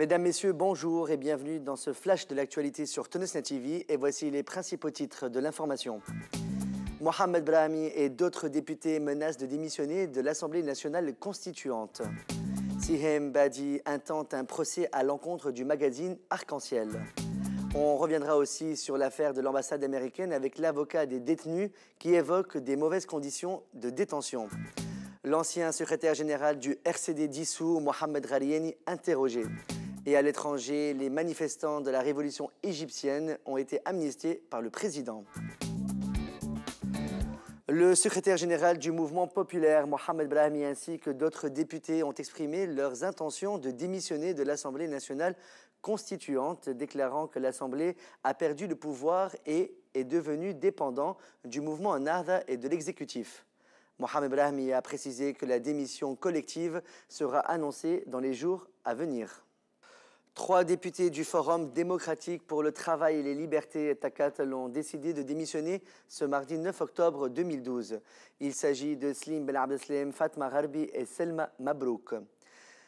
Mesdames, Messieurs, bonjour et bienvenue dans ce flash de l'actualité sur Tunisnet TV. Et voici les principaux titres de l'information. Mohamed Brahmi et d'autres députés menacent de démissionner de l'Assemblée nationale constituante. Sihem Badi intente un procès à l'encontre du magazine Arc-en-Ciel. On reviendra aussi sur l'affaire de l'ambassade américaine avec l'avocat des détenus qui évoque des mauvaises conditions de détention. L'ancien secrétaire général du RCD dissous, Mohamed Ghalieni, interrogé. Et à l'étranger, les manifestants de la révolution égyptienne ont été amnistiés par le président. Le secrétaire général du mouvement populaire, Mohamed Brahmi, ainsi que d'autres députés ont exprimé leurs intentions de démissionner de l'Assemblée nationale constituante, déclarant que l'Assemblée a perdu le pouvoir et est devenue dépendant du mouvement Nahda et de l'exécutif. Mohamed Brahmi a précisé que la démission collective sera annoncée dans les jours à venir. Trois députés du Forum démocratique pour le travail et les libertés Takat l'ont décidé de démissionner ce mardi 9 octobre 2012. Il s'agit de Slim Ben Abdeslam, Fatma Harbi et Selma Mabrouk.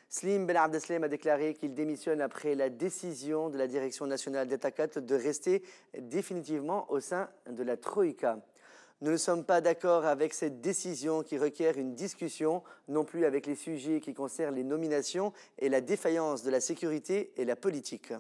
Slim Ben Abdeslam a déclaré qu'il démissionne après la décision de la direction nationale Takat de rester définitivement au sein de la Troïka. Nous ne sommes pas d'accord avec cette décision qui requiert une discussion, non plus avec les sujets qui concernent les nominations et la défaillance de la sécurité et la politique.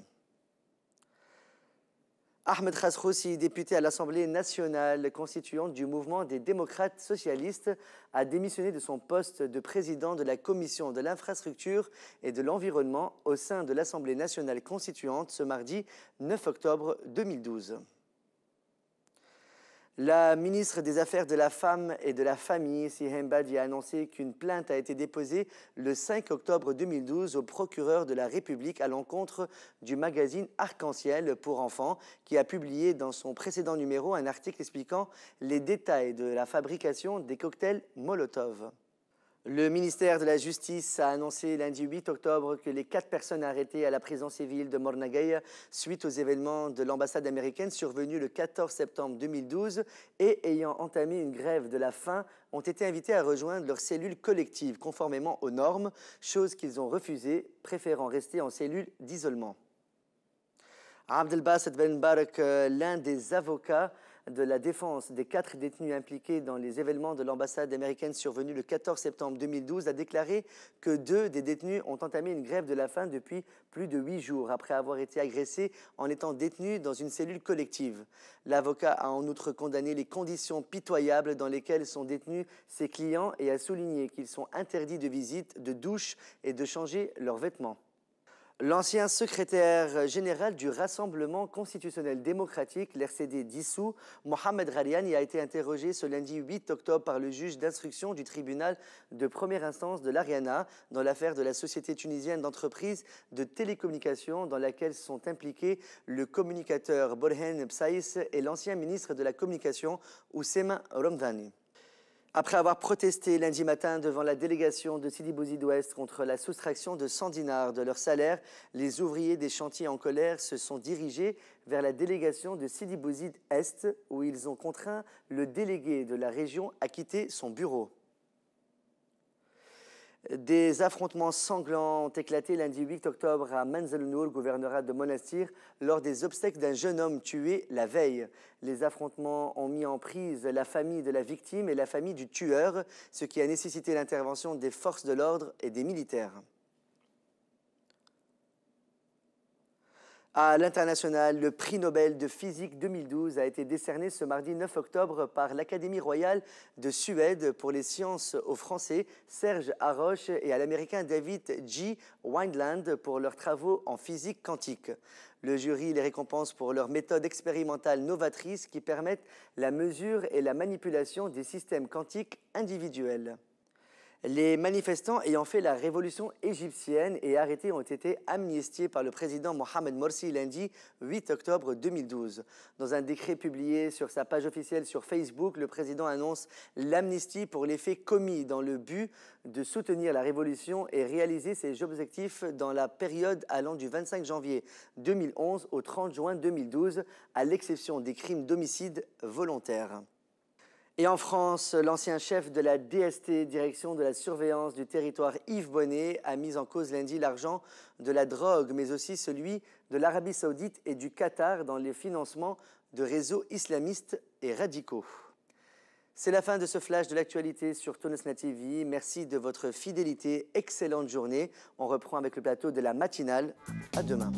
Ahmed Khasroussi, député à l'Assemblée nationale constituante du mouvement des démocrates socialistes, a démissionné de son poste de président de la commission de l'infrastructure et de l'environnement au sein de l'Assemblée nationale constituante ce mardi 9 octobre 2012. La ministre des Affaires de la Femme et de la Famille, Sihem Badji, a annoncé qu'une plainte a été déposée le 5 octobre 2012 au procureur de la République à l'encontre du magazine Arc-en-Ciel pour enfants, qui a publié dans son précédent numéro un article expliquant les détails de la fabrication des cocktails Molotov. Le ministère de la Justice a annoncé lundi 8 octobre que les quatre personnes arrêtées à la prison civile de Mornagaya suite aux événements de l'ambassade américaine survenus le 14 septembre 2012 et ayant entamé une grève de la faim ont été invitées à rejoindre leur cellule collective conformément aux normes, chose qu'ils ont refusée, préférant rester en cellule d'isolement. Abdelbasset Ben Barak, euh, l'un des avocats de la Défense des quatre détenus impliqués dans les événements de l'ambassade américaine survenus le 14 septembre 2012 a déclaré que deux des détenus ont entamé une grève de la faim depuis plus de huit jours après avoir été agressés en étant détenus dans une cellule collective. L'avocat a en outre condamné les conditions pitoyables dans lesquelles sont détenus ses clients et a souligné qu'ils sont interdits de visite, de douche et de changer leurs vêtements. L'ancien secrétaire général du Rassemblement constitutionnel démocratique, l'RCD dissous, Mohamed Rariani, a été interrogé ce lundi 8 octobre par le juge d'instruction du tribunal de première instance de l'Ariana dans l'affaire de la société tunisienne d'entreprise de télécommunications dans laquelle sont impliqués le communicateur Borhen Psaïs et l'ancien ministre de la Communication, Oussema Romdani après avoir protesté lundi matin devant la délégation de Sidi Bouzid Ouest contre la soustraction de 100 dinars de leur salaire, les ouvriers des chantiers en colère se sont dirigés vers la délégation de Sidi Bouzid Est, où ils ont contraint le délégué de la région à quitter son bureau. Des affrontements sanglants ont éclaté lundi 8 octobre à Manzalunur, gouvernorat de Monastir, lors des obsèques d'un jeune homme tué la veille. Les affrontements ont mis en prise la famille de la victime et la famille du tueur, ce qui a nécessité l'intervention des forces de l'ordre et des militaires. À l'international, le prix Nobel de physique 2012 a été décerné ce mardi 9 octobre par l'Académie royale de Suède pour les sciences aux Français Serge Haroche et à l'Américain David G. Wineland pour leurs travaux en physique quantique. Le jury les récompense pour leurs méthodes expérimentales novatrices qui permettent la mesure et la manipulation des systèmes quantiques individuels. Les manifestants ayant fait la révolution égyptienne et arrêtés ont été amnistiés par le président Mohamed Morsi lundi 8 octobre 2012. Dans un décret publié sur sa page officielle sur Facebook, le président annonce l'amnistie pour les faits commis dans le but de soutenir la révolution et réaliser ses objectifs dans la période allant du 25 janvier 2011 au 30 juin 2012, à l'exception des crimes d'homicide volontaires. Et en France, l'ancien chef de la DST, Direction de la surveillance du territoire, Yves Bonnet, a mis en cause lundi l'argent de la drogue, mais aussi celui de l'Arabie saoudite et du Qatar dans les financements de réseaux islamistes et radicaux. C'est la fin de ce flash de l'actualité sur Tonusna TV. Merci de votre fidélité. Excellente journée. On reprend avec le plateau de la matinale. À demain.